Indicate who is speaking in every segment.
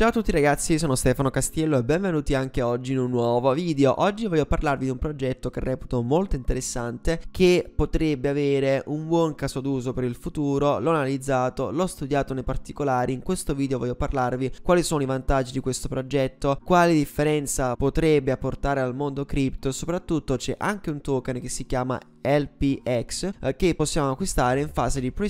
Speaker 1: Ciao a tutti ragazzi, sono Stefano Castiello e benvenuti anche oggi in un nuovo video. Oggi voglio parlarvi di un progetto che reputo molto interessante che potrebbe avere un buon caso d'uso per il futuro, l'ho analizzato, l'ho studiato nei particolari, in questo video voglio parlarvi quali sono i vantaggi di questo progetto, quale differenza potrebbe apportare al mondo cripto, soprattutto c'è anche un token che si chiama LPX eh, che possiamo acquistare in fase di pre-sale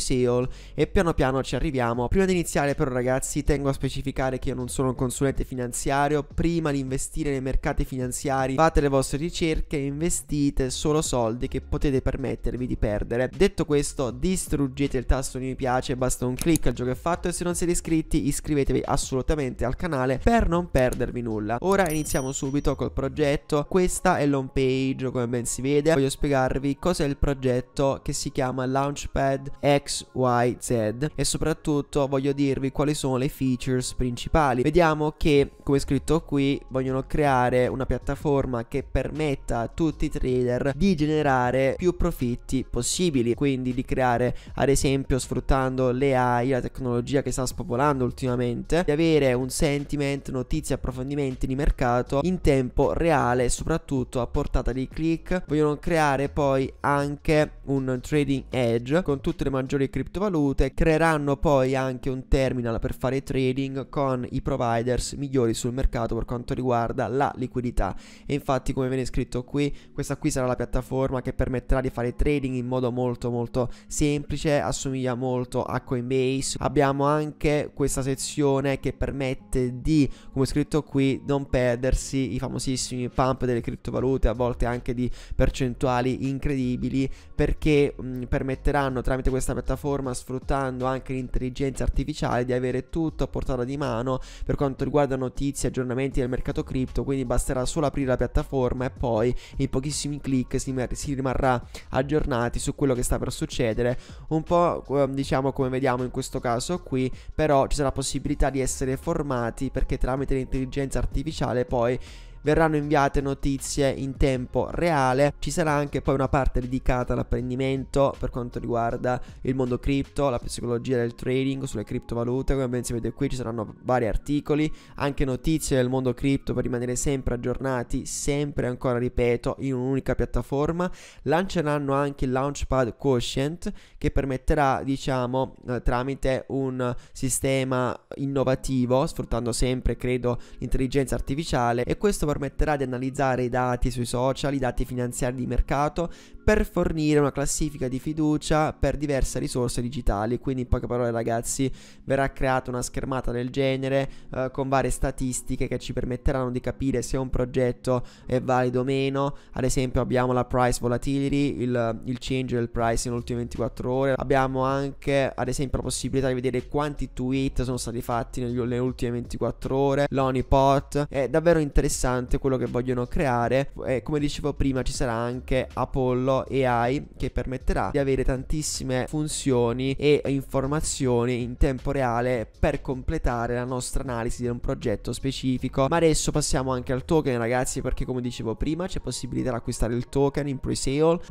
Speaker 1: e piano piano ci arriviamo. Prima di iniziare però ragazzi tengo a specificare che io non sono un consulente finanziario, prima di investire nei mercati finanziari fate le vostre ricerche e investite solo soldi che potete permettervi di perdere. Detto questo distruggete il tasto di mi piace, basta un clic al gioco è fatto e se non siete iscritti iscrivetevi assolutamente al canale per non perdervi nulla. Ora iniziamo subito col progetto, questa è l'home page come ben si vede, voglio spiegarvi cos'è il progetto che si chiama Launchpad XYZ e soprattutto voglio dirvi quali sono le features principali. Vediamo che, come scritto qui, vogliono creare una piattaforma che permetta a tutti i trader di generare più profitti possibili, quindi di creare ad esempio sfruttando le AI, la tecnologia che sta spopolando ultimamente, di avere un sentiment, notizie, approfondimenti di mercato in tempo reale soprattutto a portata di click. Vogliono creare poi anche un trading edge con tutte le maggiori criptovalute, creeranno poi anche un terminal per fare trading con i providers migliori sul mercato per quanto riguarda la liquidità. E infatti come viene scritto qui, questa qui sarà la piattaforma che permetterà di fare trading in modo molto molto semplice, assomiglia molto a Coinbase. Abbiamo anche questa sezione che permette di, come scritto qui, non perdersi i famosissimi pump delle criptovalute, a volte anche di percentuali incredibili incredibili perché mh, permetteranno tramite questa piattaforma, sfruttando anche l'intelligenza artificiale, di avere tutto a portata di mano per quanto riguarda notizie, aggiornamenti del mercato cripto, quindi basterà solo aprire la piattaforma e poi in pochissimi click si, si rimarrà aggiornati su quello che sta per succedere, un po' ehm, diciamo come vediamo in questo caso qui, però ci sarà possibilità di essere formati perché tramite l'intelligenza artificiale poi verranno inviate notizie in tempo reale, ci sarà anche poi una parte dedicata all'apprendimento per quanto riguarda il mondo cripto, la psicologia del trading sulle criptovalute, come ben si vede qui ci saranno vari articoli, anche notizie del mondo cripto per rimanere sempre aggiornati, sempre ancora ripeto, in un'unica piattaforma, lanceranno anche il Launchpad Quotient che permetterà diciamo eh, tramite un sistema innovativo sfruttando sempre credo l'intelligenza artificiale e questo permetterà di analizzare i dati sui social, i dati finanziari di mercato, per fornire una classifica di fiducia per diverse risorse digitali. Quindi in poche parole ragazzi verrà creata una schermata del genere eh, con varie statistiche che ci permetteranno di capire se un progetto è valido o meno. Ad esempio abbiamo la price volatility, il, il change del price in ultime 24 ore. Abbiamo anche ad esempio la possibilità di vedere quanti tweet sono stati fatti nelle ultime 24 ore, l'onipot. È davvero interessante importante quello che vogliono creare e come dicevo prima ci sarà anche Apollo AI che permetterà di avere tantissime funzioni e informazioni in tempo reale per completare la nostra analisi di un progetto specifico ma adesso passiamo anche al token ragazzi perché come dicevo prima c'è possibilità di acquistare il token in pre-sale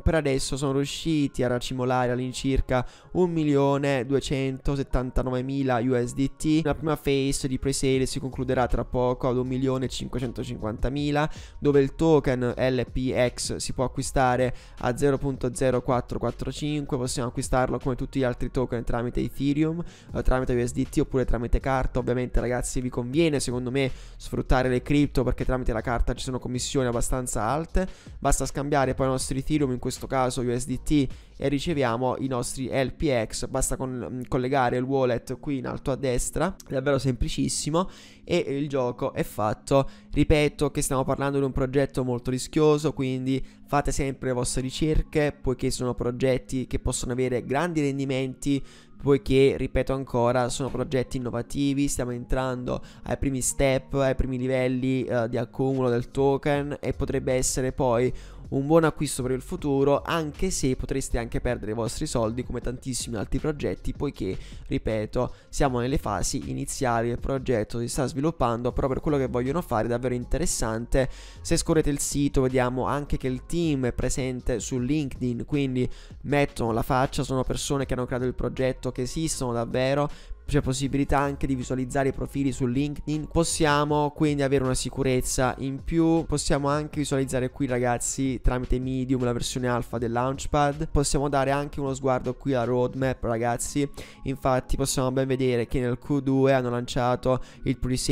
Speaker 1: per adesso sono riusciti a racimolare all'incirca 1.279.000 USDT la prima phase di pre-sale si concluderà tra poco ad 1.550.000 50.000 dove il token LPX si può acquistare a 0.0445 possiamo acquistarlo come tutti gli altri token tramite Ethereum eh, tramite USDT oppure tramite carta ovviamente ragazzi vi conviene secondo me sfruttare le cripto perché tramite la carta ci sono commissioni abbastanza alte basta scambiare poi i nostri Ethereum in questo caso USDT e riceviamo i nostri LPX. Basta con, mm, collegare il wallet qui in alto a destra, davvero semplicissimo e il gioco è fatto. Ripeto che stiamo parlando di un progetto molto rischioso, quindi fate sempre le vostre ricerche poiché sono progetti che possono avere grandi rendimenti poiché, ripeto ancora, sono progetti innovativi, stiamo entrando ai primi step, ai primi livelli eh, di accumulo del token e potrebbe essere poi un buon acquisto per il futuro, anche se potreste anche perdere i vostri soldi come tantissimi altri progetti, poiché, ripeto, siamo nelle fasi iniziali, il progetto si sta sviluppando, però per quello che vogliono fare è davvero interessante. Se scorrete il sito vediamo anche che il team è presente su LinkedIn, quindi mettono la faccia, sono persone che hanno creato il progetto, che esistono davvero, c'è cioè, possibilità anche di visualizzare i profili su LinkedIn, possiamo quindi avere una sicurezza in più, possiamo anche visualizzare qui ragazzi tramite Medium la versione alfa del Launchpad, possiamo dare anche uno sguardo qui alla roadmap ragazzi, infatti possiamo ben vedere che nel Q2 hanno lanciato il pre-sale,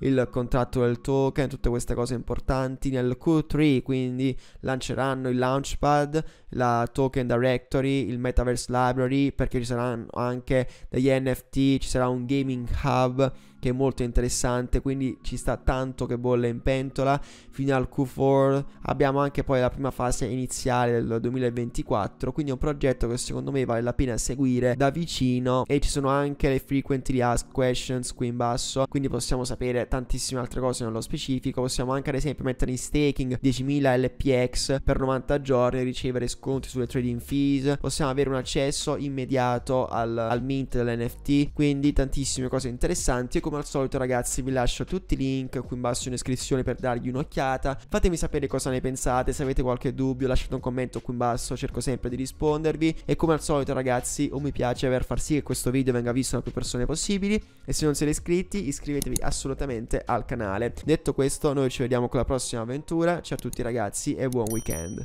Speaker 1: il contratto del token, tutte queste cose importanti, nel Q3 quindi lanceranno il Launchpad, la token directory, il Metaverse Library perché ci saranno anche degli NFT NFT, ci sarà un gaming hub che è molto interessante, quindi ci sta tanto che bolle in pentola fino al Q4, abbiamo anche poi la prima fase iniziale del 2024, quindi è un progetto che secondo me vale la pena seguire da vicino e ci sono anche le frequently asked questions qui in basso, quindi possiamo sapere tantissime altre cose nello specifico, possiamo anche ad esempio mettere in staking 10.000 LPX per 90 giorni, ricevere sconti sulle trading fees, possiamo avere un accesso immediato al, al mint dell'NFT, quindi tantissime cose interessanti e come come al solito ragazzi vi lascio tutti i link qui in basso in descrizione per dargli un'occhiata. Fatemi sapere cosa ne pensate, se avete qualche dubbio lasciate un commento qui in basso, cerco sempre di rispondervi. E come al solito ragazzi un mi piace per far sì che questo video venga visto da più persone possibili. E se non siete iscritti iscrivetevi assolutamente al canale. Detto questo noi ci vediamo con la prossima avventura, ciao a tutti ragazzi e buon weekend.